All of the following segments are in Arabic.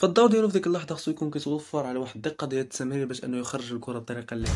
فالضوء ديالو في ديك اللحظه خصو يكون كيتوفر على واحد الدقه ديال التمرير باش انه يخرج الكره بطريقه اللي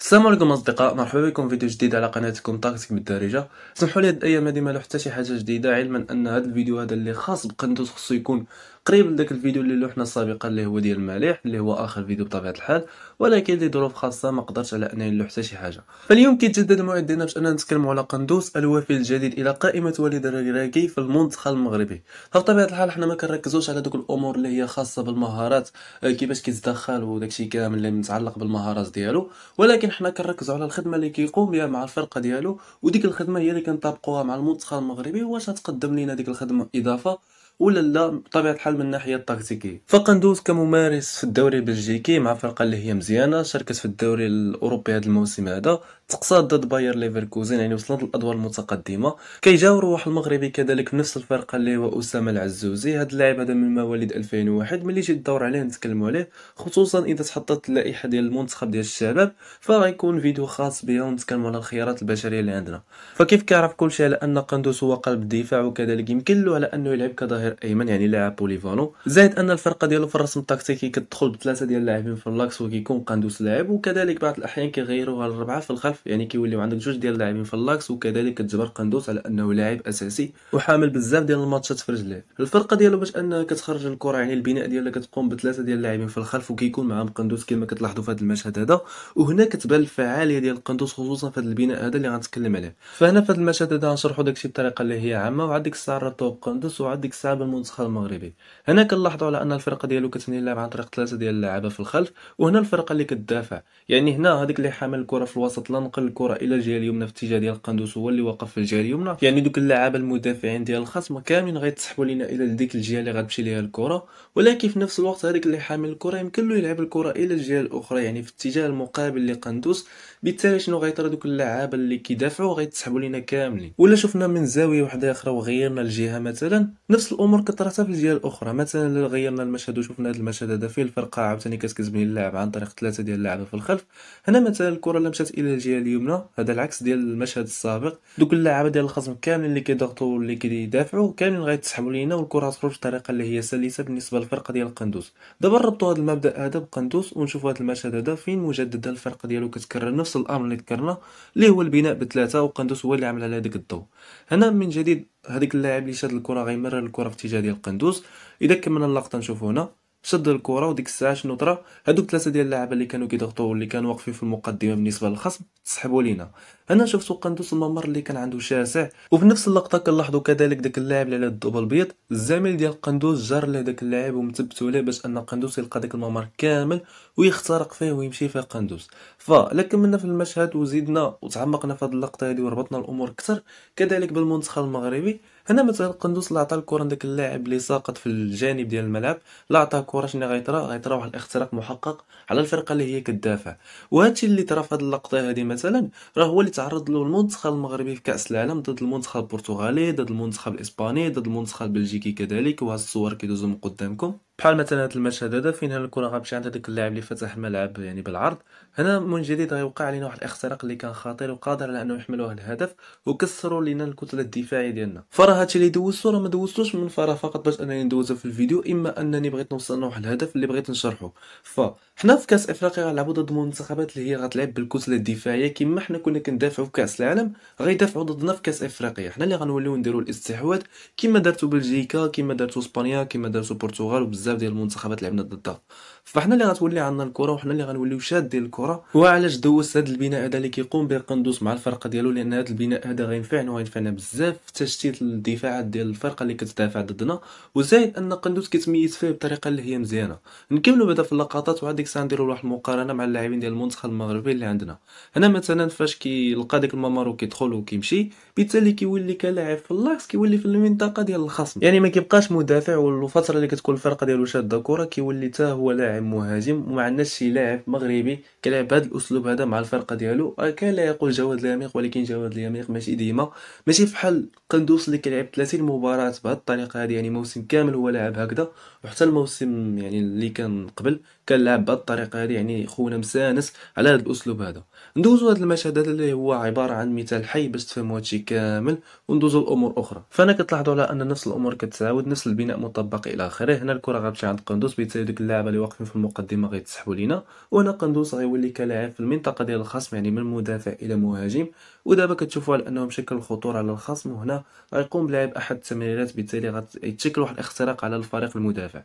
السلام عليكم اصدقاء مرحبا بكم فيديو جديد على قناتكم تاكتيك بالدارجه سمحوا لي هاد الايام هادي ما حتى شي حاجه جديده علما ان هاد الفيديو هذا اللي خاص بقندوز خصو يكون قريب داك الفيديو اللي لوحنا سابقا اللي هو ديال المليح اللي هو اخر فيديو بطبيعه الحال ولكن ظروف خاصه ما قدرتش على انني نلوح حتى شي حاجه فاليوم كيتجدد الموعد ديالنا باش اننا نتكلموا على قندوس الوفي الجديد الى قائمه وليد الركراكي في المنتخب المغربي فبطبيعه الحال حنا ما كنركزوش على دوك الامور اللي هي خاصه بالمهارات آه، كيفاش كيتدخل وداكشي كامل اللي متعلق بالمهارات ديالو ولكن حنا كنركزوا على الخدمه اللي كيقوم بها مع الفرقه ديالو وديك الخدمه هي اللي كنطابقوها مع المنتخب المغربي واش تقدم لينا ديك الخدمه اضافه ولا لا بطبيعه الحال من الناحيه التكتيكيه فقندوز كممارس في الدوري البلجيكي مع فرقه اللي هي مزيانه شاركت في الدوري الاوروبي هذا الموسم هذا تقصاد ضد باير ليفركوزن يعني وصلت للادوار المتقدمه كيجاوروا واحد المغربي كذلك في نفس الفرقه اللي هو اسامه العزوزي هذا اللاعب هذا من مواليد 2001 ملي جيت الدور عليه نتكلموا عليه خصوصا اذا تحطت اللائحه ديال المنتخب ديال الشباب فغيكون فيديو خاص بها ونتكلموا على الخيارات البشريه اللي عندنا فكيف كيعرف كلشي على ان قندوس هو قلب الدفاع وكذلك يمكن له على انه يلعب كظهير ايمن يعني لاعب بوليفانو زائد ان الفرقه ديالو في الرسم التكتيكي كتدخل بثلاثه ديال اللاعبين في اللاكس وكيكون قندوس لاعب وكذلك بعض الاحيان كيغيروها لربعه في الخلف الاطراف يعني كيوليو عندك جوج ديال اللاعبين في اللاكس وكذلك كتجبر قندوس على انه لاعب اساسي وحامل بزاف ديال الماتشات في رجليه الفرقه ديالو باش انها كتخرج الكره يعني البناء ديالها كتقوم بثلاثه ديال اللاعبين في الخلف وكيكون معاهم قندوس كما كتلاحظوا في هذا المشهد هذا وهنا كتبان الفعاليه ديال قندوس خصوصا في هذا البناء هذا اللي غنتكلم عليه فهنا في هذا المشهد هذا غنشرحوا داكشي بطريقه اللي هي عامه وعاد ديك الساعه رطوب قندوس وعاد ديك الساعه بالمنتخب المغربي هنا كنلاحظوا على ان الفرقه ديالو كتبني اللعب عن طريق ثلاثه ديال اللعابه في الخلف وهنا الفرقه اللي كتدافع يعني هنا هذيك اللي حامل الكره في الوسط لا تنقل الكره الى الجهه اليمنى في اتجاه ديال القندوس هو اللي واقف في الجهه اليمنى يعني دوك اللعابه المدافعين ديال الخصم كاملين غيتسحبوا لينا الى ديك الجهه اللي غتمشي ليها الكره ولكن في نفس الوقت هذاك اللي حامل الكره يمكن له يلعب الكره الى الجهه الاخرى يعني في اتجاه المقابل لقندوس بالتالي شنو غيطرى دوك اللعابه اللي كيدافعوا غيتسحبوا لينا كاملين ولا شفنا من زاويه وحده اخرى وغيرنا الجهه مثلا نفس الامور كترتها في الجهه الاخرى مثلا الا غيرنا المشهد وشفنا هذا المشهد هذا فيه الفرقه عاوتاني كتكتب من اللاعب عن طريق ثلاثه ديال اللعابه في الخلف هنا مثلا الكره اللي مشات الى الجهه ديال اليمنى هذا العكس ديال المشهد السابق دوك اللعابه ديال الخصم كاملين اللي كيضغطوا واللي كيدافعوا كاملين غيتسحبوا لينا والكره تخرج بطريقه اللي هي سلسه بالنسبه للفرقه ديال القندوز دابا نربطوا هذا المبدا هذا بقندوز ونشوفوا هذا المشهد هذا فين مجددا الفرقه ديالو كتكرر نفس الامر اللي ذكرنا اللي هو البناء بثلاثه وقندوز هو اللي عمل على هذاك الضوء هنا من جديد هذيك اللاعب اللي شاد الكره غيمرر الكره في اتجاه ديال القندوز اذا كملنا اللقطه نشوفوا هنا شد الكره وديك الساعه شنو طرا هذوك ثلاثه ديال اللعابه اللي كانوا كيضغطوا واللي كانوا واقفين في المقدمه بالنسبه للخصم تسحبوا لينا انا شفت قندوس الممر اللي كان عنده شاسع وفي نفس اللقطه كنلاحظوا كذلك داك اللاعب اللي على الدوب البيض الزميل ديال قندوس جر لهداك داك اللاعب ومثبتوا ليه باش ان قندوس يلقى داك الممر كامل ويخترق فيه ويمشي فيه قندوز فلا كملنا في المشهد وزيدنا وتعمقنا في هذه اللقطه هذه وربطنا الامور اكثر كذلك بالمنتخب المغربي هنا مثلا قندوس اللي عطى الكره لذاك اللاعب اللي ساقط في الجانب ديال الملعب لا عطاه الكره شنو غيطرا غيطرا واحد الاختراق محقق على الفرقه اللي هي كدافع الشيء اللي طرا في هذه اللقطه هذه مثلا راه هو اللي تعرض له المنتخب المغربي في كاس العالم ضد المنتخب البرتغالي ضد المنتخب الاسباني ضد المنتخب البلجيكي كذلك وهذه الصور كيدوزو من قدامكم بحال مثلا هذا المشهد هذا فين الكره غتمشي عند هذاك اللاعب اللي فتح الملعب يعني بالعرض هنا من جديد غيوقع علينا واحد الاختراق اللي كان خطير وقادر على انه يحملوه الهدف وكسروا لينا الكتله الدفاعيه ديالنا فراه هادشي اللي دوزتو راه ما دوزتوش من فراغ فقط باش انني ندوزو في الفيديو اما انني بغيت نوصل لواحد الهدف اللي بغيت نشرحه فحنا في كاس افريقيا غنلعبوا ضد منتخبات اللي هي غتلعب بالكتله الدفاعيه كما حنا كنا كندافعوا في كاس العالم غيدافعوا ضدنا في كاس افريقيا حنا اللي غنوليو نديروا الاستحواذ كما دارتو بلجيكا كما دارتو اسبانيا كما دارتو البرتغال بزاف ديال المنتخبات لعبنا ضدها فاحنا اللي غتولي عندنا الكره وحنا اللي غنوليو شادين الكره وعلاش دوزت هذا البناء هذا اللي كيقوم به قندوز مع الفرقه ديالو لان هذا البناء هذا غينفعنا وغينفعنا بزاف في تشتيت الدفاعات ديال الفرقه اللي كتدافع ضدنا وزائد ان قندوز كيتميز فيه بطريقه اللي هي مزيانه نكملوا بعدا في اللقطات وهاديك الساعه نديروا واحد المقارنه مع اللاعبين ديال المنتخب المغربي اللي عندنا هنا مثلا فاش كيلقى داك الممر وكيدخل وكيمشي بالتالي كيولي كلاعب في اللاكس كيولي في المنطقه ديال الخصم يعني ما كيبقاش مدافع والفتره اللي كتكون الفرقه ديالو شاد الكره كيولي حتى هو لاعب مهاجم وما عندناش شي لاعب مغربي كيلعب بهذا الاسلوب هذا مع الفرقه ديالو آه، كان لا يقول جواد اليميق ولكن جواد اليميق ماشي ديما ماشي فحال قندوس اللي كيلعب 30 مباراه بهذه الطريقه هذه يعني موسم كامل هو لاعب هكذا وحتى الموسم يعني اللي كان قبل كان لاعب بهذه الطريقه هذه يعني خونا مسانس على هذا الاسلوب هذا ندوزو هاد المشهد هذا اللي هو عباره عن مثال حي باش تفهموا هادشي كامل وندوزو لامور اخرى فانا كتلاحظوا على ان نفس الامور كتعاود نفس البناء مطبق الى اخره هنا الكره غتمشي عند قندوز بيتساوي ديك اللاعبه اللي واقفين في المقدمه غيتسحبوا لينا وهنا قندوز غيولي كلاعب في المنطقه ديال الخصم يعني من مدافع الى مهاجم ودابا كتشوفوا على انهم شكل خطوره على الخصم وهنا غيقوم بلعب احد التمريرات بالتالي غيتشكل واحد الاختراق على الفريق المدافع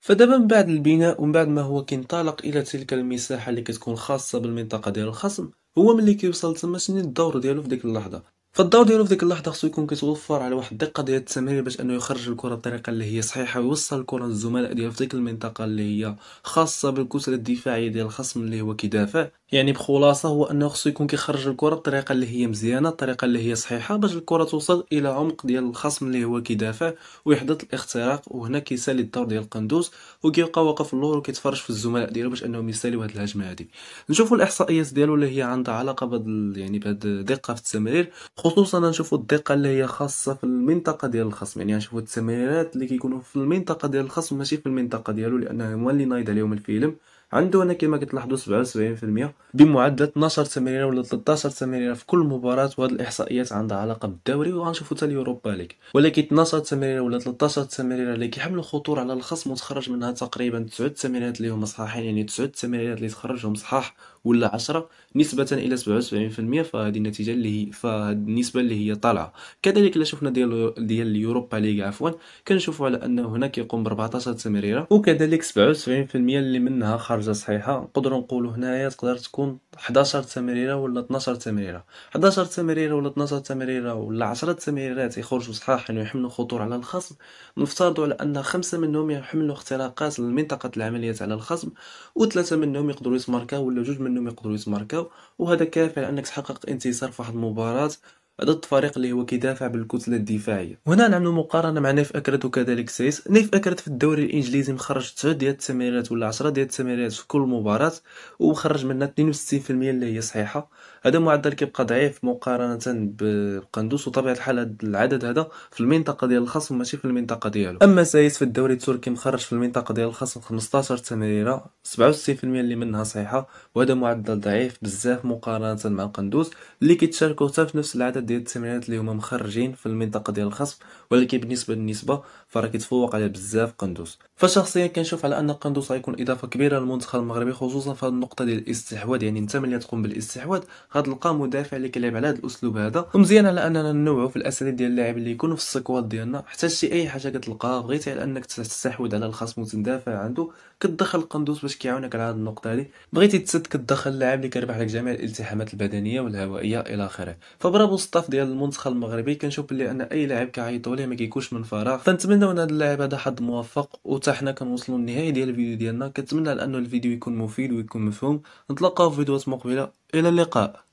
فدابا من بعد البناء ومن بعد ما هو كينطلق الى تلك المساحه اللي كتكون خاصه بالمنطقه ديال الخصم هو ملي كيوصل تما شنو الدور ديالو في ديك اللحظه فالدور ديالو في ديك اللحظه خصو يكون كيتوفر على واحد الدقه ديال التمرير باش انه يخرج الكره بطريقه اللي هي صحيحه ويوصل الكره للزملاء ديالو في ديك المنطقه اللي هي خاصه بالكتله الدفاعيه ديال الخصم اللي هو كيدافع يعني بخلاصه هو انه خصو يكون كيخرج الكره بطريقه اللي هي مزيانه الطريقه اللي هي صحيحه باش الكره توصل الى عمق ديال الخصم اللي هو كيدافع ويحدث الاختراق وهنا كيسالي الدور ديال القندوز وكيبقى واقف اللور وكيتفرج في الزملاء ديالو باش انهم يساليو هاد الهجمه هادي نشوفوا الاحصائيات ديالو اللي هي عندها علاقه بهاد يعني بهاد الدقه في التمرير خصوصا نشوفوا الدقه اللي هي خاصه في المنطقه ديال الخصم يعني نشوفوا التمريرات اللي كيكونوا في المنطقه ديال الخصم ماشي في المنطقه ديالو لانه هما اللي نايض عليهم الفيلم عنده هنا كما كتلاحظوا 77% بمعدل 12 تمريره ولا 13 تمريره في كل مباراه وهاد الاحصائيات عندها علاقه بالدوري وغنشوفوا حتى اليوروبا ليغ ولكن 12 تمريره ولا 13 تمريره اللي كيحملوا خطوره على الخصم وتخرج منها تقريبا 9 تمريرات اللي هما صحاحين يعني 9 تمريرات اللي تخرجهم صحاح ولا 10 نسبة إلى 77% فهذه النتيجة اللي هي فهذه النسبة اللي هي طالعة كذلك إلا شفنا ديال ديال اليوروبا ليغ عفوا كنشوفوا على أنه هنا كيقوم ب 14 تمريرة وكذلك 77% اللي منها خرج عرجه صحيحه نقدروا نقولوا هنايا تقدر تكون 11 تمريره ولا 12 تمريره 11 تمريره ولا 12 تمريره ولا 10 تمريرات يخرجوا صحاحين يحملوا خطور على الخصم نفترضوا على ان خمسه منهم يحملوا اختراقات لمنطقه العمليات على الخصم وثلاثه منهم يقدروا يتماركاو ولا جوج منهم يقدروا يتماركاو وهذا كافي على انك تحقق انتصار في واحد المباراه هذا الفريق اللي هو كيدافع بالكتله الدفاعيه وهنا نعملو مقارنه مع نيف اكرت وكذلك سيس نيف اكرت في الدوري الانجليزي مخرج 9 ديال التمريرات ولا 10 ديال التمريرات في كل مباراه وخرج منها 62% اللي هي صحيحه هذا معدل كيبقى ضعيف مقارنه بقندوز وطبيعه الحال هذا العدد هذا في المنطقه ديال الخصم ماشي في المنطقه ديالو اما سايس في الدوري التركي مخرج في المنطقه ديال الخصم 15 تمريره 67% اللي منها صحيحه وهذا معدل ضعيف بزاف مقارنه مع قندوس اللي كيتشاركوا حتى في نفس العدد ديال التمريرات اللي هما مخرجين في المنطقه ديال الخصم ولكن بالنسبه للنسبه فراه كيتفوق على بزاف قندوس فشخصيا كنشوف على ان قندوس غيكون اضافه كبيره للمنتخب المغربي خصوصا في هذه النقطه ديال الاستحواذ يعني انت ملي تقوم بالاستحواذ غتلقى مدافع اللي كيلعب على هذا الاسلوب هذا ومزيان على اننا نوعوا في الاساليب ديال اللاعب اللي يكونوا في السكواد ديالنا حتى شي اي حاجه كتلقاها بغيتي على انك تستحوذ على الخصم وتندافع عنده كتدخل قندوس باش كيعاونك على هذه النقطه هذه بغيتي تسد كتدخل اللاعب اللي كيربح لك جميع الالتحامات البدنيه والهوائيه الى اخره فبرابو الصف ديال المنتخب المغربي كنشوف بلي ان اي لاعب كيعيطوا ليه ما كيكونش من فراغ فنتمناو ان هذا اللاعب هذا حد موفق وتا حنا كنوصلوا للنهايه ديال الفيديو ديالنا كنتمنى لانه الفيديو يكون مفيد ويكون مفهوم نتلاقاو في فيديوهات مقبله الى اللقاء